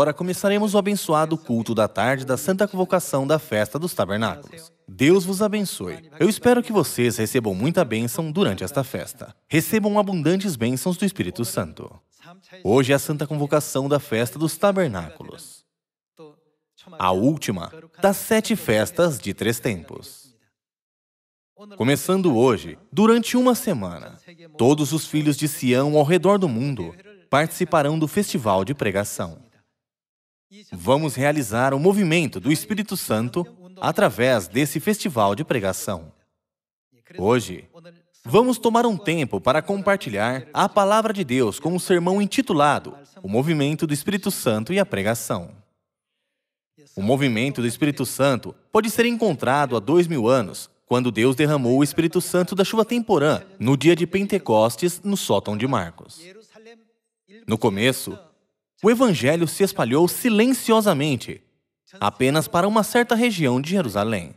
agora começaremos o abençoado culto da tarde da Santa Convocação da Festa dos Tabernáculos. Deus vos abençoe. Eu espero que vocês recebam muita bênção durante esta festa. Recebam abundantes bênçãos do Espírito Santo. Hoje é a Santa Convocação da Festa dos Tabernáculos, a última das sete festas de três tempos. Começando hoje, durante uma semana, todos os filhos de Sião ao redor do mundo participarão do festival de pregação. Vamos realizar o movimento do Espírito Santo através desse festival de pregação. Hoje, vamos tomar um tempo para compartilhar a palavra de Deus com o um sermão intitulado O Movimento do Espírito Santo e a Pregação. O movimento do Espírito Santo pode ser encontrado há dois mil anos, quando Deus derramou o Espírito Santo da chuva temporã, no dia de Pentecostes, no sótão de Marcos. No começo, o evangelho se espalhou silenciosamente, apenas para uma certa região de Jerusalém.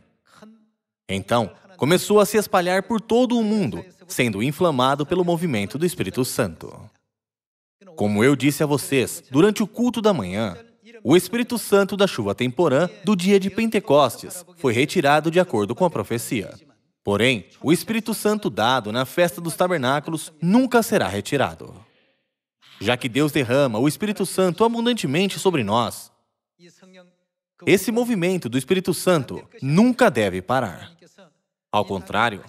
Então, começou a se espalhar por todo o mundo, sendo inflamado pelo movimento do Espírito Santo. Como eu disse a vocês, durante o culto da manhã, o Espírito Santo da chuva temporã do dia de Pentecostes foi retirado de acordo com a profecia. Porém, o Espírito Santo dado na festa dos tabernáculos nunca será retirado já que Deus derrama o Espírito Santo abundantemente sobre nós. Esse movimento do Espírito Santo nunca deve parar. Ao contrário,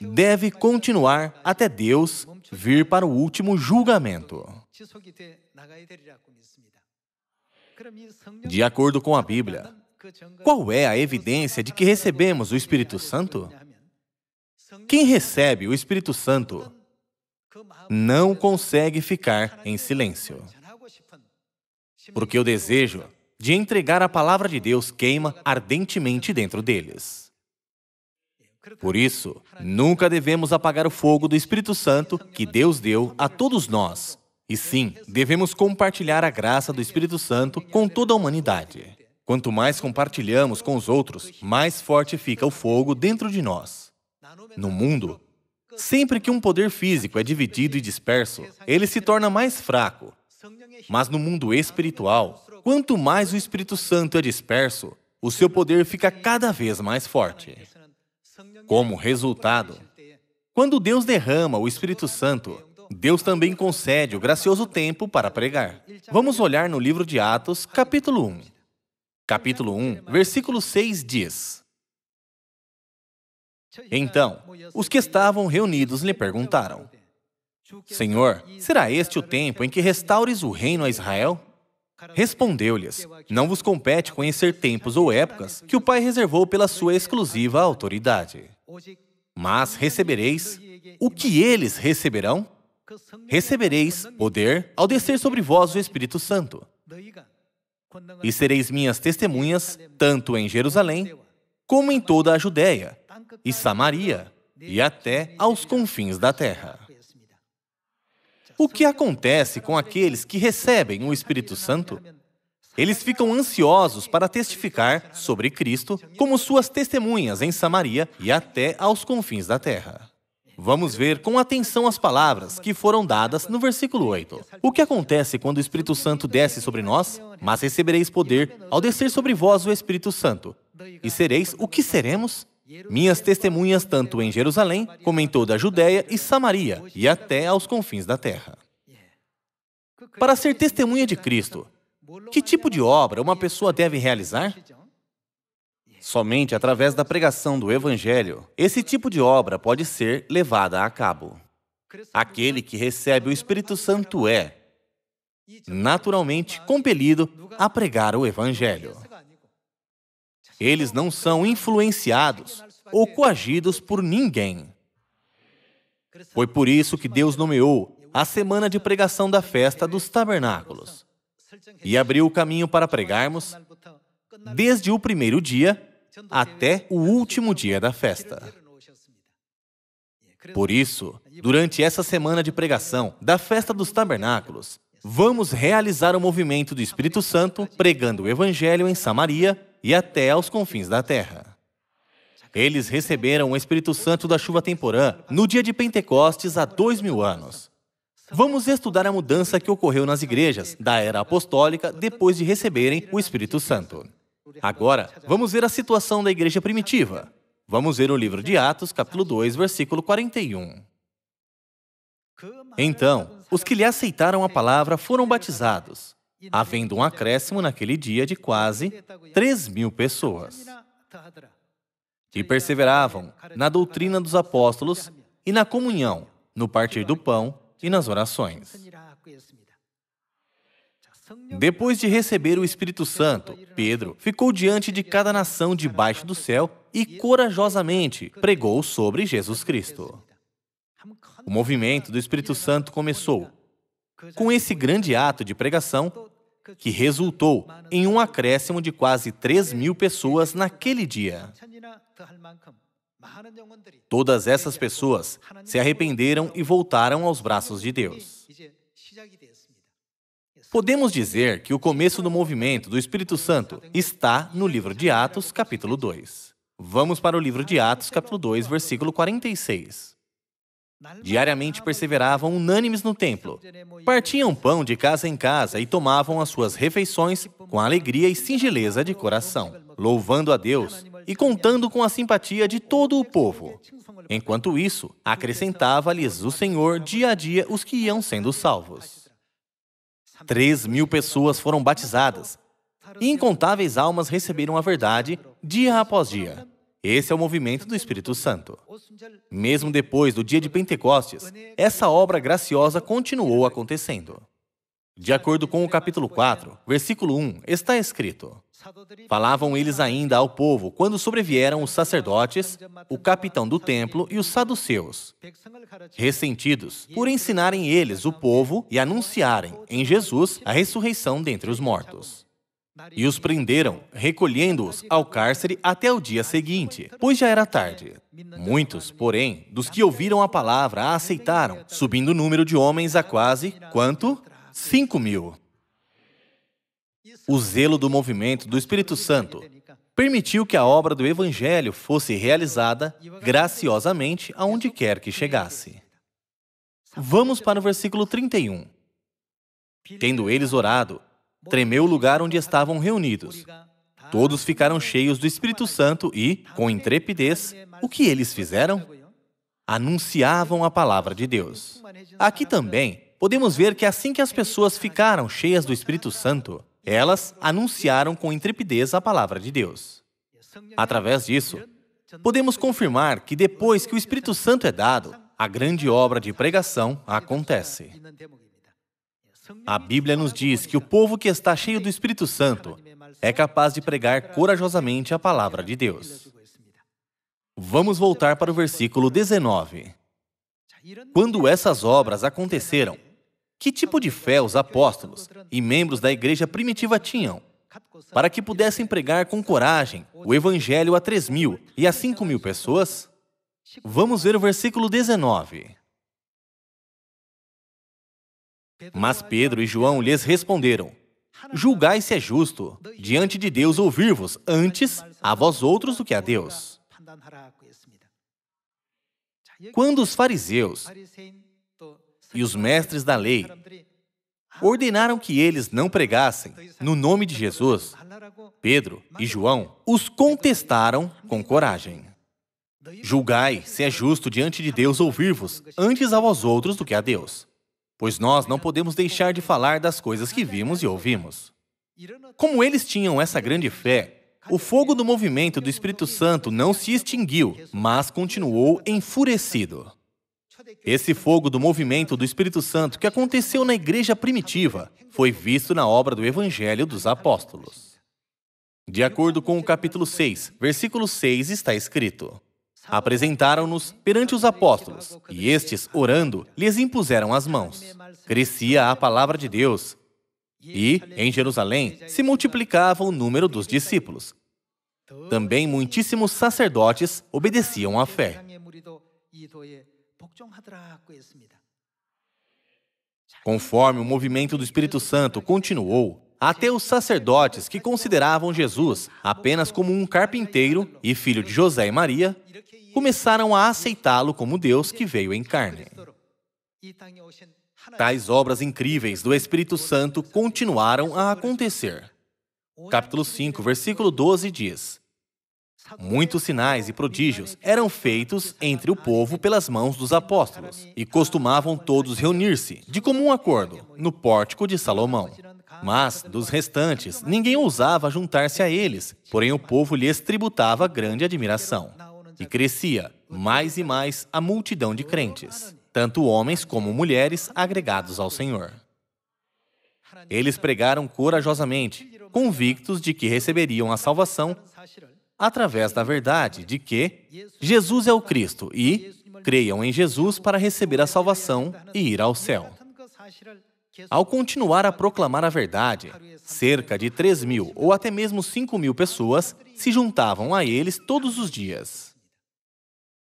deve continuar até Deus vir para o último julgamento. De acordo com a Bíblia, qual é a evidência de que recebemos o Espírito Santo? Quem recebe o Espírito Santo não consegue ficar em silêncio. Porque o desejo de entregar a palavra de Deus queima ardentemente dentro deles. Por isso, nunca devemos apagar o fogo do Espírito Santo que Deus deu a todos nós. E sim, devemos compartilhar a graça do Espírito Santo com toda a humanidade. Quanto mais compartilhamos com os outros, mais forte fica o fogo dentro de nós. No mundo, Sempre que um poder físico é dividido e disperso, ele se torna mais fraco. Mas no mundo espiritual, quanto mais o Espírito Santo é disperso, o seu poder fica cada vez mais forte. Como resultado, quando Deus derrama o Espírito Santo, Deus também concede o gracioso tempo para pregar. Vamos olhar no livro de Atos, capítulo 1. Capítulo 1, versículo 6 diz: então, os que estavam reunidos lhe perguntaram: Senhor, será este o tempo em que restaures o reino a Israel? Respondeu-lhes: Não vos compete conhecer tempos ou épocas que o Pai reservou pela sua exclusiva autoridade. Mas recebereis o que eles receberão? Recebereis poder ao descer sobre vós o Espírito Santo. E sereis minhas testemunhas, tanto em Jerusalém, como em toda a Judéia, e Samaria e até aos confins da terra. O que acontece com aqueles que recebem o Espírito Santo? Eles ficam ansiosos para testificar sobre Cristo como suas testemunhas em Samaria e até aos confins da terra. Vamos ver com atenção as palavras que foram dadas no versículo 8. O que acontece quando o Espírito Santo desce sobre nós? Mas recebereis poder ao descer sobre vós o Espírito Santo. E sereis o que seremos? Minhas testemunhas tanto em Jerusalém, como em toda a Judéia e Samaria, e até aos confins da terra. Para ser testemunha de Cristo, que tipo de obra uma pessoa deve realizar? Somente através da pregação do Evangelho, esse tipo de obra pode ser levada a cabo. Aquele que recebe o Espírito Santo é, naturalmente, compelido a pregar o Evangelho. Eles não são influenciados ou coagidos por ninguém. Foi por isso que Deus nomeou a semana de pregação da festa dos tabernáculos e abriu o caminho para pregarmos desde o primeiro dia até o último dia da festa. Por isso, durante essa semana de pregação da festa dos tabernáculos, vamos realizar o movimento do Espírito Santo pregando o Evangelho em Samaria e até aos confins da terra. Eles receberam o Espírito Santo da chuva temporã no dia de Pentecostes há dois mil anos. Vamos estudar a mudança que ocorreu nas igrejas da era apostólica depois de receberem o Espírito Santo. Agora, vamos ver a situação da igreja primitiva. Vamos ver o livro de Atos, capítulo 2, versículo 41. Então, os que lhe aceitaram a palavra foram batizados, havendo um acréscimo naquele dia de quase 3 mil pessoas que perseveravam na doutrina dos apóstolos e na comunhão, no partir do pão e nas orações. Depois de receber o Espírito Santo, Pedro ficou diante de cada nação debaixo do céu e corajosamente pregou sobre Jesus Cristo. O movimento do Espírito Santo começou com esse grande ato de pregação que resultou em um acréscimo de quase 3 mil pessoas naquele dia. Todas essas pessoas se arrependeram e voltaram aos braços de Deus. Podemos dizer que o começo do movimento do Espírito Santo está no livro de Atos, capítulo 2. Vamos para o livro de Atos, capítulo 2, versículo 46. Diariamente perseveravam unânimes no templo. Partiam pão de casa em casa e tomavam as suas refeições com alegria e singeleza de coração, louvando a Deus e contando com a simpatia de todo o povo. Enquanto isso, acrescentava-lhes o Senhor dia a dia os que iam sendo salvos. Três mil pessoas foram batizadas, e incontáveis almas receberam a verdade dia após dia. Esse é o movimento do Espírito Santo. Mesmo depois do dia de Pentecostes, essa obra graciosa continuou acontecendo. De acordo com o capítulo 4, versículo 1, está escrito: Falavam eles ainda ao povo quando sobrevieram os sacerdotes, o capitão do templo e os saduceus, ressentidos por ensinarem eles o povo e anunciarem em Jesus a ressurreição dentre os mortos e os prenderam, recolhendo-os ao cárcere até o dia seguinte, pois já era tarde. Muitos, porém, dos que ouviram a palavra a aceitaram, subindo o número de homens a quase, quanto? Cinco mil. O zelo do movimento do Espírito Santo permitiu que a obra do Evangelho fosse realizada graciosamente aonde quer que chegasse. Vamos para o versículo 31. Tendo eles orado, tremeu o lugar onde estavam reunidos. Todos ficaram cheios do Espírito Santo e, com intrepidez, o que eles fizeram? Anunciavam a palavra de Deus. Aqui também podemos ver que assim que as pessoas ficaram cheias do Espírito Santo, elas anunciaram com intrepidez a palavra de Deus. Através disso, podemos confirmar que depois que o Espírito Santo é dado, a grande obra de pregação acontece. A Bíblia nos diz que o povo que está cheio do Espírito Santo é capaz de pregar corajosamente a palavra de Deus. Vamos voltar para o versículo 19. Quando essas obras aconteceram, que tipo de fé os apóstolos e membros da igreja primitiva tinham, para que pudessem pregar com coragem o evangelho a 3 mil e a 5 mil pessoas? Vamos ver o versículo 19. Mas Pedro e então, João lhes responderam: Julgai se é justo diante de Deus ouvir-vos antes a vós outros do que a Deus. Quando os fariseus e os mestres da lei ordenaram que eles não pregassem no nome de Jesus, Pedro e João os contestaram com coragem. Julgai se é justo diante de Deus ouvir-vos antes a vós outros do que a Deus pois nós não podemos deixar de falar das coisas que vimos e ouvimos. Como eles tinham essa grande fé, o fogo do movimento do Espírito Santo não se extinguiu, mas continuou enfurecido. Esse fogo do movimento do Espírito Santo que aconteceu na igreja primitiva foi visto na obra do Evangelho dos Apóstolos. De acordo com o capítulo 6, versículo 6, está escrito: apresentaram-nos perante os apóstolos, e estes, orando, lhes impuseram as mãos. Crescia a palavra de Deus, e, em Jerusalém, se multiplicava o número dos discípulos. Também muitíssimos sacerdotes obedeciam à fé. Conforme o movimento do Espírito Santo continuou, até os sacerdotes que consideravam Jesus apenas como um carpinteiro e filho de José e Maria começaram a aceitá-lo como Deus que veio em carne. Tais obras incríveis do Espírito Santo continuaram a acontecer. Capítulo 5, versículo 12 diz: Muitos sinais e prodígios eram feitos entre o povo pelas mãos dos apóstolos, e costumavam todos reunir-se, de comum acordo, no pórtico de Salomão. Mas, dos restantes, ninguém ousava juntar-se a eles, porém o povo lhes tributava grande admiração e crescia mais e mais a multidão de crentes, tanto homens como mulheres agregados ao Senhor. Eles pregaram corajosamente, convictos de que receberiam a salvação através da verdade de que Jesus é o Cristo e creiam em Jesus para receber a salvação e ir ao céu. Ao continuar a proclamar a verdade, cerca de 3 mil ou até mesmo 5 mil pessoas se juntavam a eles todos os dias.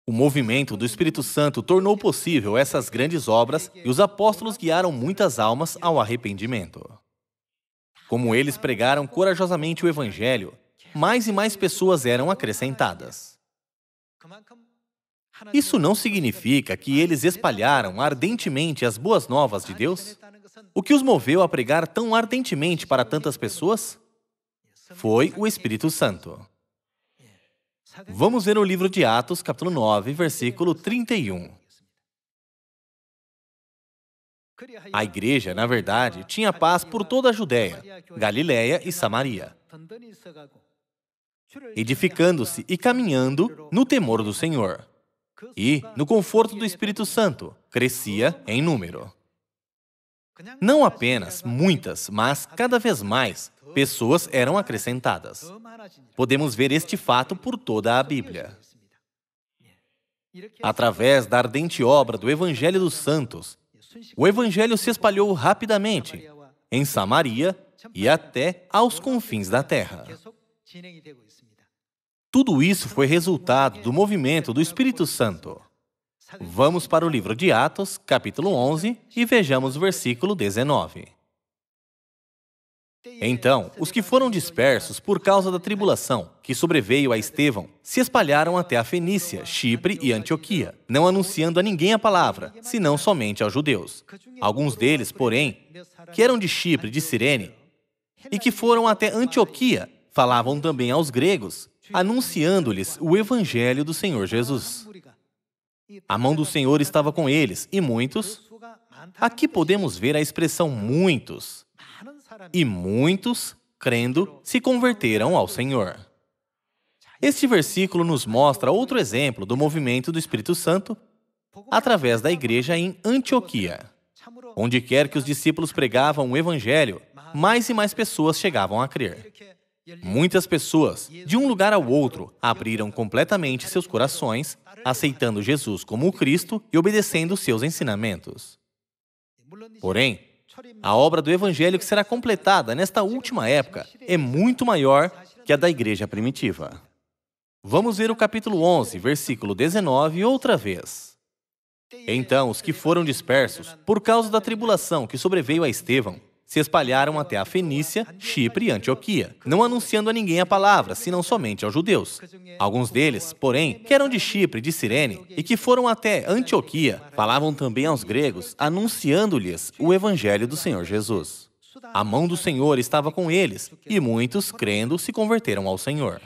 O movimento do Espírito Santo tornou possível essas grandes obras e os apóstolos guiaram muitas almas ao arrependimento. Como eles pregaram corajosamente o Evangelho, mais e mais pessoas eram acrescentadas. Isso não significa que eles espalharam ardentemente as boas novas de Deus? O que os moveu a pregar tão ardentemente para tantas pessoas? Foi o Espírito Santo. Vamos ver o livro de Atos, capítulo 9, versículo 31. A igreja, na verdade, tinha paz por toda a Judéia, Galiléia e Samaria, edificando-se e caminhando no temor do Senhor. E, no conforto do Espírito Santo, crescia em número. Não apenas muitas, mas cada vez mais pessoas eram acrescentadas. Podemos ver este fato por toda a Bíblia. Através da ardente obra do Evangelho dos Santos, o Evangelho se espalhou rapidamente é em Samaria e até aos confins da terra. É Tudo isso foi resultado do movimento do Espírito Santo. Vamos para o livro de Atos, capítulo 11, e vejamos o versículo 19. Então, os que foram dispersos por causa da tribulação que sobreveio a Estevão se espalharam até a Fenícia, Chipre e Antioquia, não anunciando a ninguém a palavra, senão somente aos judeus. Alguns deles, porém, que eram de Chipre e de Cirene, e que foram até Antioquia, falavam também aos gregos, anunciando-lhes o evangelho do Senhor Jesus. A mão do Senhor estava com eles, e muitos. Aqui podemos ver a expressão muitos. E muitos, crendo, se converteram ao Senhor. Este versículo nos mostra outro exemplo do movimento do Espírito Santo através da igreja em Antioquia. Onde quer que os discípulos pregavam o Evangelho, mais e mais pessoas chegavam a crer. Muitas pessoas, de um lugar ao outro, abriram completamente seus corações, aceitando Jesus como o Cristo e obedecendo seus ensinamentos. Porém, a obra do Evangelho que será completada nesta última época é muito maior que a da igreja primitiva. Vamos ver o capítulo 11, versículo 19, outra vez. Então, os que foram dispersos, por causa da tribulação que sobreveio a Estevão, se espalharam até a Fenícia, Chipre e Antioquia, não anunciando a ninguém a palavra, senão somente aos judeus. Alguns deles, porém, que eram de Chipre e de Cirene e que foram até Antioquia, falavam também aos gregos, anunciando-lhes o evangelho do Senhor Jesus. A mão do Senhor estava com eles, e muitos, crendo, se converteram ao Senhor.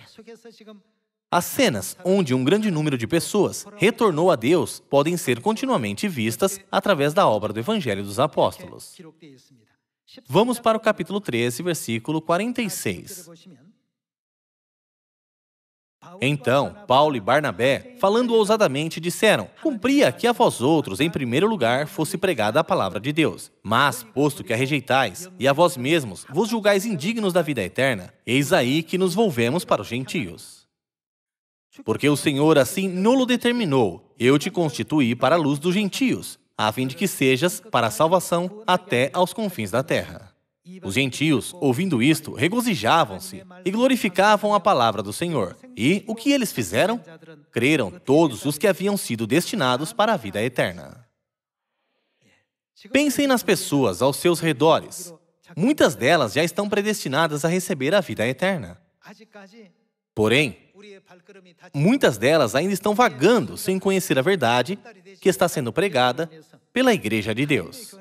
As cenas onde um grande número de pessoas retornou a Deus podem ser continuamente vistas através da obra do Evangelho dos Apóstolos. Vamos para o capítulo 13, versículo 46. Então, Paulo e Barnabé, falando ousadamente, disseram: Cumpria que a vós outros, em primeiro lugar, fosse pregada a palavra de Deus. Mas, posto que a rejeitais, e a vós mesmos vos julgais indignos da vida eterna, eis aí que nos volvemos para os gentios. Porque o Senhor assim nulo determinou: Eu te constituí para a luz dos gentios, a fim de que sejas para a salvação até aos confins da terra. Os gentios, ouvindo isto, regozijavam-se e glorificavam a palavra do Senhor. E o que eles fizeram? Creram todos os que haviam sido destinados para a vida eterna. Pensem nas pessoas aos seus redores. Muitas delas já estão predestinadas a receber a vida eterna. Porém, muitas delas ainda estão vagando sem conhecer a verdade que está sendo pregada pela Igreja de Deus.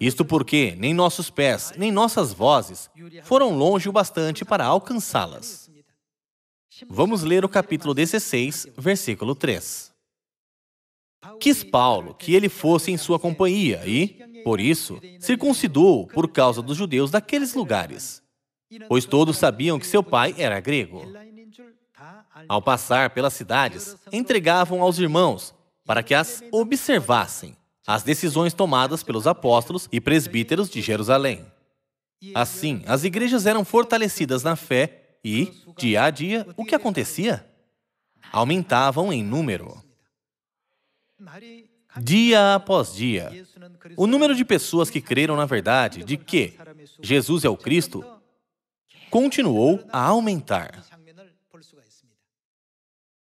Isto porque nem nossos pés, nem nossas vozes foram longe o bastante para alcançá-las. Vamos ler o capítulo 16, versículo 3. Quis Paulo que ele fosse em sua companhia e, por isso, circuncidou por causa dos judeus daqueles lugares, pois todos sabiam que seu pai era grego. Ao passar pelas cidades, entregavam aos irmãos para que as observassem, as decisões tomadas pelos apóstolos e presbíteros de Jerusalém. Assim, as igrejas eram fortalecidas na fé e, dia a dia, o que acontecia? Aumentavam em número. Dia após dia, o número de pessoas que creram na verdade de que Jesus é o Cristo continuou a aumentar.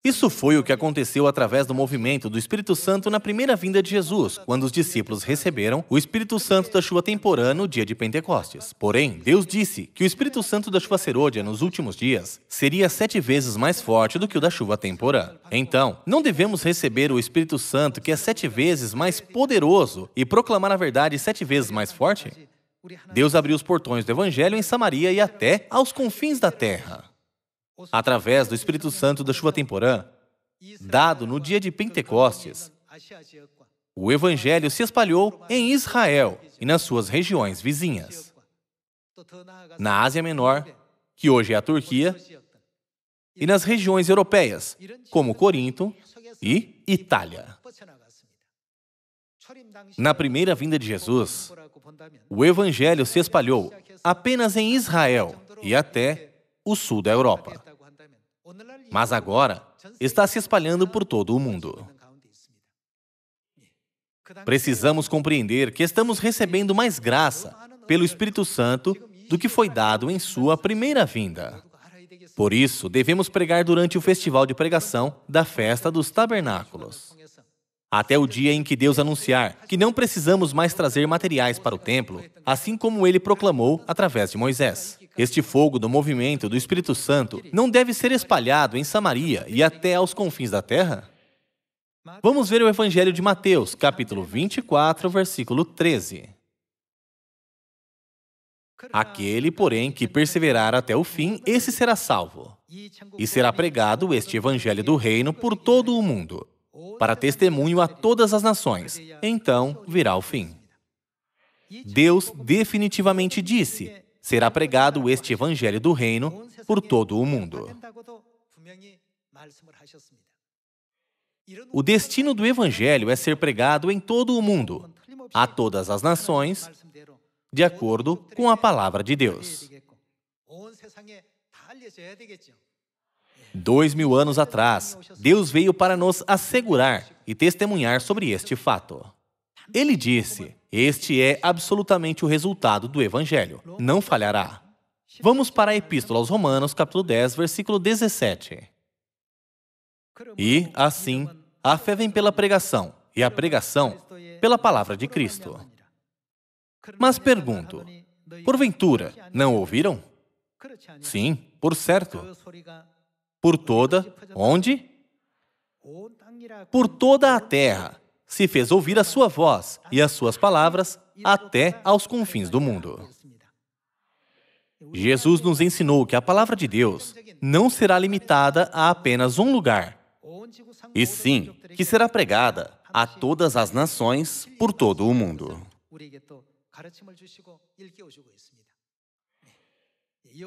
Isso foi o que aconteceu através do movimento do Espírito Santo na primeira vinda de Jesus, quando os discípulos receberam o Espírito Santo da chuva temporã no dia de Pentecostes. Porém, Deus disse que o Espírito Santo da chuva serôdia nos últimos dias seria sete vezes mais forte do que o da chuva temporã. Então, não devemos receber o Espírito Santo que é sete vezes mais poderoso e proclamar a verdade sete vezes mais forte? Deus abriu os portões do Evangelho em Samaria e até aos confins da terra através do Espírito Santo da chuva temporã, dado no dia de Pentecostes, o Evangelho se espalhou em Israel e nas suas regiões vizinhas. Na Ásia Menor, que hoje é a Turquia, e nas regiões europeias, como Corinto e Itália. Na primeira vinda de Jesus, o Evangelho se espalhou apenas em Israel e até o sul da Europa. Mas agora está se espalhando por todo o mundo. Precisamos compreender que estamos recebendo mais graça pelo Espírito Santo do que foi dado em sua primeira vinda. Por isso, devemos pregar durante o festival de pregação da festa dos tabernáculos. Até o dia em que Deus anunciar que não precisamos mais trazer materiais para o templo, assim como ele proclamou através de Moisés. Este fogo do movimento do Espírito Santo não deve ser espalhado em Samaria e até aos confins da terra? Vamos ver o Evangelho de Mateus, capítulo 24, versículo 13. Aquele, porém, que perseverar até o fim, esse será salvo. E será pregado este evangelho do reino por todo o mundo, para testemunho a todas as nações. Então virá o fim. Deus definitivamente disse: será pregado este Evangelho do Reino por todo o mundo. O destino do Evangelho é ser pregado em todo o mundo, a todas as nações, de acordo com a palavra de Deus. Dois mil anos atrás, Deus veio para nos assegurar e testemunhar sobre este fato. Ele disse: este é absolutamente o resultado do Evangelho. Não falhará. Vamos para a Epístola aos Romanos, capítulo 10, versículo 17. E, assim, a fé vem pela pregação, e a pregação pela palavra de Cristo. Mas pergunto: porventura, não ouviram? Sim, por certo. Por toda, onde? Por toda a terra se fez ouvir a sua voz e as suas palavras até aos confins do mundo. Jesus nos ensinou que a palavra de Deus não será limitada a apenas um lugar, e sim que será pregada a todas as nações por todo o mundo.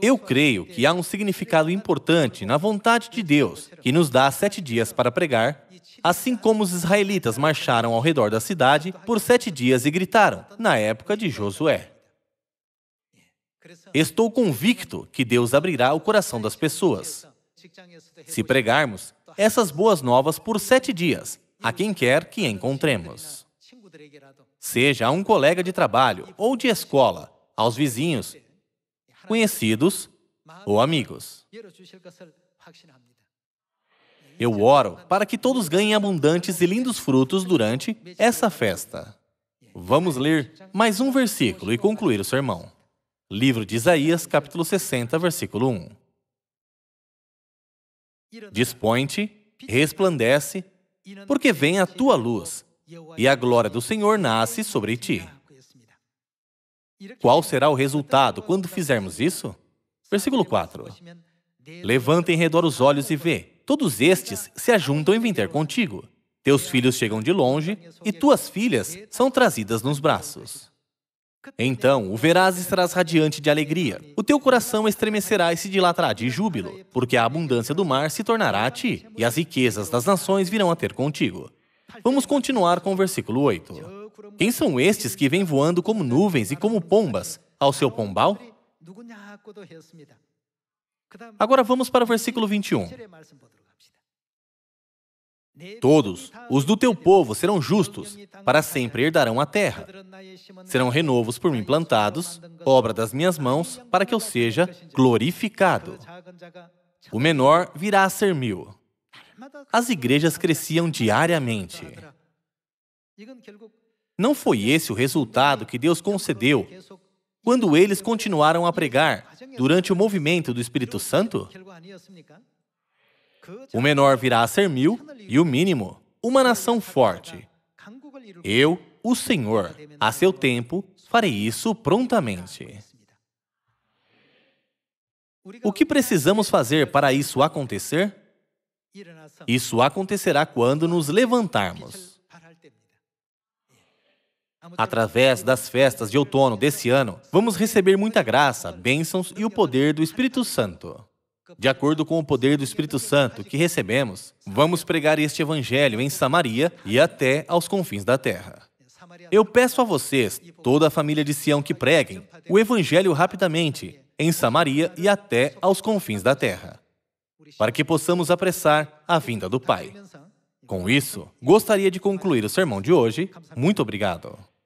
Eu creio que há um significado importante na vontade de Deus, que nos dá sete dias para pregar, assim como os israelitas marcharam ao redor da cidade por sete dias e gritaram, na época de Josué. Estou convicto que Deus abrirá o coração das pessoas. Se pregarmos essas boas novas por sete dias, a quem quer que encontremos. Seja a um colega de trabalho ou de escola, aos vizinhos conhecidos ou amigos. Eu oro para que todos ganhem abundantes e lindos frutos durante essa festa. Vamos ler mais um versículo e concluir o sermão. Livro de Isaías, capítulo 60, versículo 1. Dispõe-te, resplandece, porque vem a tua luz, e a glória do Senhor nasce sobre ti. Qual será o resultado quando fizermos isso? Versículo 4. Levanta em redor os olhos e vê. Todos estes se ajuntam em vender contigo. Teus filhos chegam de longe e tuas filhas são trazidas nos braços. Então o verás e estarás radiante de alegria. O teu coração estremecerá e se dilatará de júbilo, porque a abundância do mar se tornará a ti, e as riquezas das nações virão a ter contigo. Vamos continuar com o versículo 8. Quem são estes que vêm voando como nuvens e como pombas ao seu pombal? Agora vamos para o versículo 21. Todos os do teu povo serão justos, para sempre herdarão a terra. Serão renovos por mim plantados, obra das minhas mãos, para que eu seja glorificado. O menor virá a ser mil. As igrejas cresciam diariamente. Não foi esse o resultado que Deus concedeu quando eles continuaram a pregar durante o movimento do Espírito Santo? O menor virá a ser mil e o mínimo, uma nação forte. Eu, o Senhor, a seu tempo, farei isso prontamente. O que precisamos fazer para isso acontecer? Isso acontecerá quando nos levantarmos. Através das festas de outono desse ano, vamos receber muita graça, bênçãos e o poder do Espírito Santo. De acordo com o poder do Espírito Santo que recebemos, vamos pregar este Evangelho em Samaria e até aos confins da terra. Eu peço a vocês, toda a família de Sião, que preguem o Evangelho rapidamente, em Samaria e até aos confins da terra, para que possamos apressar a vinda do Pai. Com isso, gostaria de concluir o sermão de hoje. Muito obrigado.